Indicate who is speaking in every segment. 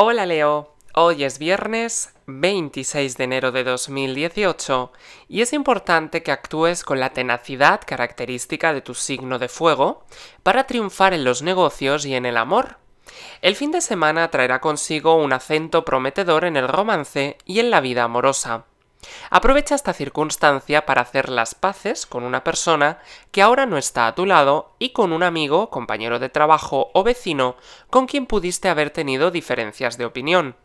Speaker 1: Hola Leo, hoy es viernes 26 de enero de 2018 y es importante que actúes con la tenacidad característica de tu signo de fuego para triunfar en los negocios y en el amor. El fin de semana traerá consigo un acento prometedor en el romance y en la vida amorosa. Aprovecha esta circunstancia para hacer las paces con una persona que ahora no está a tu lado y con un amigo, compañero de trabajo o vecino con quien pudiste haber tenido diferencias de opinión.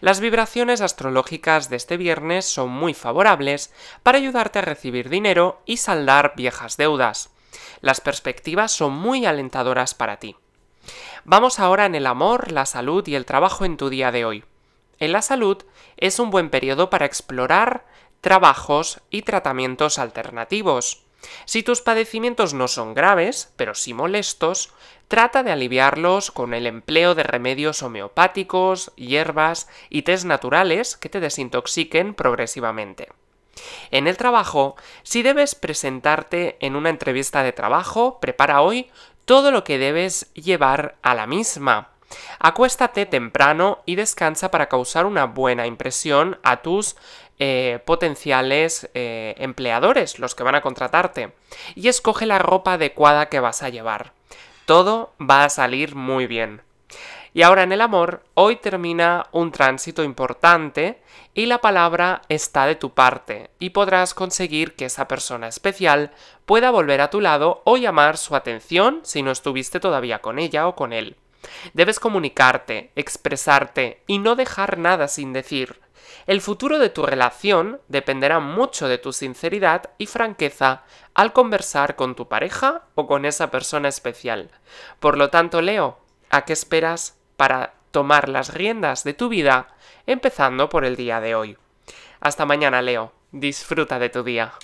Speaker 1: Las vibraciones astrológicas de este viernes son muy favorables para ayudarte a recibir dinero y saldar viejas deudas. Las perspectivas son muy alentadoras para ti. Vamos ahora en el amor, la salud y el trabajo en tu día de hoy en la salud es un buen periodo para explorar trabajos y tratamientos alternativos. Si tus padecimientos no son graves, pero sí molestos, trata de aliviarlos con el empleo de remedios homeopáticos, hierbas y test naturales que te desintoxiquen progresivamente. En el trabajo, si debes presentarte en una entrevista de trabajo, prepara hoy todo lo que debes llevar a la misma. Acuéstate temprano y descansa para causar una buena impresión a tus eh, potenciales eh, empleadores, los que van a contratarte. Y escoge la ropa adecuada que vas a llevar. Todo va a salir muy bien. Y ahora en el amor, hoy termina un tránsito importante y la palabra está de tu parte y podrás conseguir que esa persona especial pueda volver a tu lado o llamar su atención si no estuviste todavía con ella o con él. Debes comunicarte, expresarte y no dejar nada sin decir. El futuro de tu relación dependerá mucho de tu sinceridad y franqueza al conversar con tu pareja o con esa persona especial. Por lo tanto, Leo, ¿a qué esperas para tomar las riendas de tu vida, empezando por el día de hoy? Hasta mañana, Leo. Disfruta de tu día.